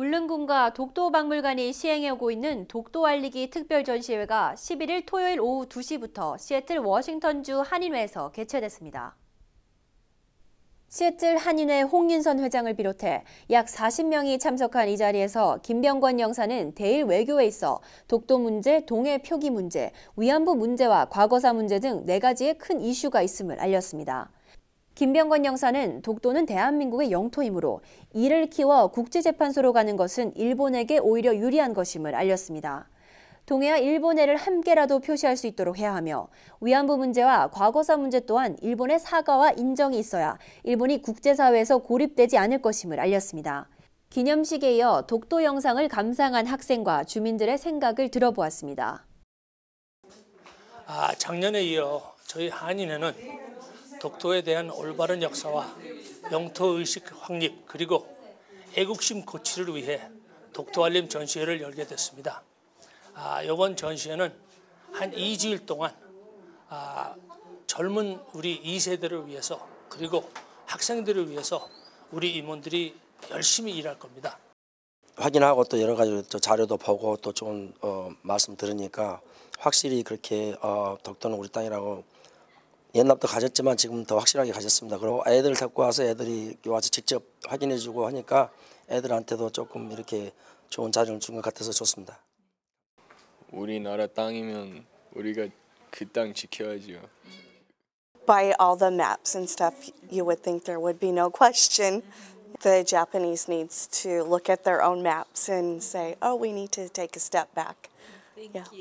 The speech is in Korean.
울릉군과 독도박물관이 시행해오고 있는 독도 알리기 특별 전시회가 11일 토요일 오후 2시부터 시애틀 워싱턴주 한인회에서 개최됐습니다. 시애틀 한인회 홍윤선 회장을 비롯해 약 40명이 참석한 이 자리에서 김병권 영사는 대일 외교에 있어 독도 문제, 동해 표기 문제, 위안부 문제와 과거사 문제 등 4가지의 큰 이슈가 있음을 알렸습니다. 김병건 영사는 독도는 대한민국의 영토이므로 이를 키워 국제재판소로 가는 것은 일본에게 오히려 유리한 것임을 알렸습니다. 동해와 일본해를 함께라도 표시할 수 있도록 해야 하며 위안부 문제와 과거사 문제 또한 일본의 사과와 인정이 있어야 일본이 국제사회에서 고립되지 않을 것임을 알렸습니다. 기념식에 이어 독도 영상을 감상한 학생과 주민들의 생각을 들어보았습니다. 아, 작년에 이어 저희 한인회는 독도에 대한 올바른 역사와 영토의식 확립 그리고 애국심 고취를 위해 독도알림 전시회를 열게 됐습니다. 아, 이번 전시회는 한 2주일 동안 아, 젊은 우리 2세대를 위해서 그리고 학생들을 위해서 우리 임원들이 열심히 일할 겁니다. 확인하고 또 여러 가지 또 자료도 보고 또 좋은 어, 말씀 들으니까 확실히 그렇게 어, 독도는 우리 땅이라고 옛날부터 가졌지만 지금 더 확실하게 가졌습니다. 그리고 애들 데리고 와서 애들이 와서 직접 확인해주고 하니까 애들한테도 조금 이렇게 좋은 자리를 준것 같아서 좋습니다. 우리나라 땅이면 우리가 그 땅 지켜야죠. By all the maps and stuff, you would think there would be no question. The Japanese needs to look at their own maps and say, oh, we need to take a step back. Thank yeah. you.